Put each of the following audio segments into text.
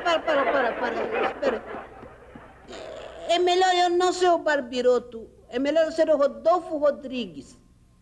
para, para, para, para, para. Espera. É melhor eu não ser o Barbiroto. É melhor eu ser o Rodolfo Rodrigues.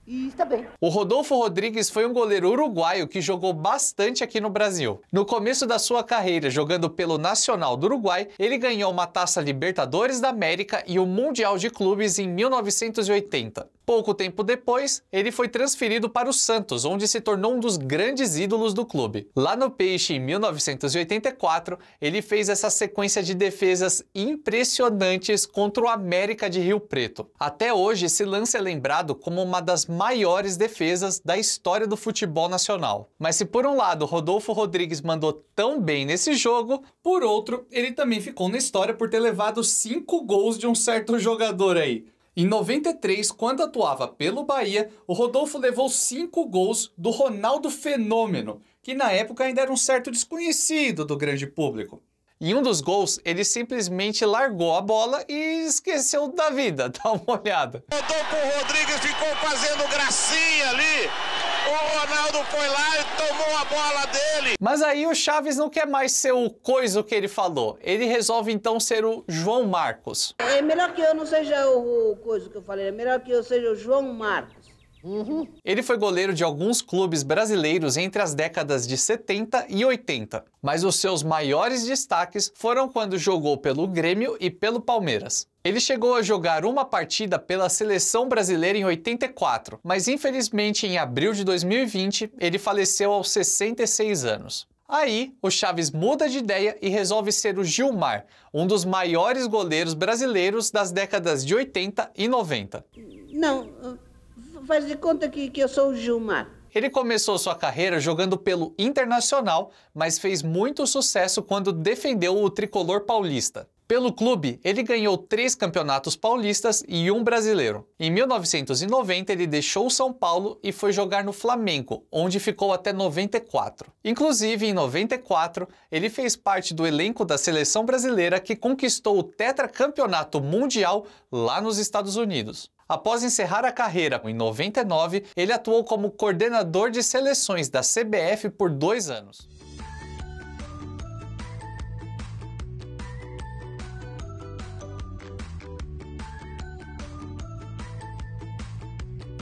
E está bem. O Rodolfo Rodrigues foi um goleiro uruguaio que jogou bastante aqui no Brasil. No começo da sua carreira, jogando pelo Nacional do Uruguai, ele ganhou uma taça Libertadores da América e o Mundial de Clubes em 1980. Pouco tempo depois, ele foi transferido para o Santos, onde se tornou um dos grandes ídolos do clube. Lá no Peixe, em 1984, ele fez essa sequência de defesas impressionantes contra o América de Rio Preto. Até hoje, esse lance é lembrado como uma das maiores defesas da história do futebol nacional. Mas se por um lado Rodolfo Rodrigues mandou tão bem nesse jogo, por outro, ele também ficou na história por ter levado cinco gols de um certo jogador aí. Em 93, quando atuava pelo Bahia, o Rodolfo levou cinco gols do Ronaldo Fenômeno, que na época ainda era um certo desconhecido do grande público. Em um dos gols, ele simplesmente largou a bola e esqueceu da vida. Dá uma olhada. Rodou Rodrigues, ficou fazendo gracinha ali. O Ronaldo foi lá e tomou a bola dele. Mas aí o Chaves não quer mais ser o coiso que ele falou. Ele resolve então ser o João Marcos. É melhor que eu não seja o coiso que eu falei, é melhor que eu seja o João Marcos. Uhum. Ele foi goleiro de alguns clubes brasileiros entre as décadas de 70 e 80, mas os seus maiores destaques foram quando jogou pelo Grêmio e pelo Palmeiras. Ele chegou a jogar uma partida pela seleção brasileira em 84, mas infelizmente em abril de 2020 ele faleceu aos 66 anos. Aí, o Chaves muda de ideia e resolve ser o Gilmar, um dos maiores goleiros brasileiros das décadas de 80 e 90. Não, faz de conta que, que eu sou o Gilmar. Ele começou sua carreira jogando pelo Internacional, mas fez muito sucesso quando defendeu o tricolor paulista. Pelo clube, ele ganhou três campeonatos paulistas e um brasileiro. Em 1990, ele deixou São Paulo e foi jogar no Flamengo, onde ficou até 94. Inclusive, em 94, ele fez parte do elenco da seleção brasileira que conquistou o tetracampeonato mundial lá nos Estados Unidos. Após encerrar a carreira em 99, ele atuou como coordenador de seleções da CBF por dois anos.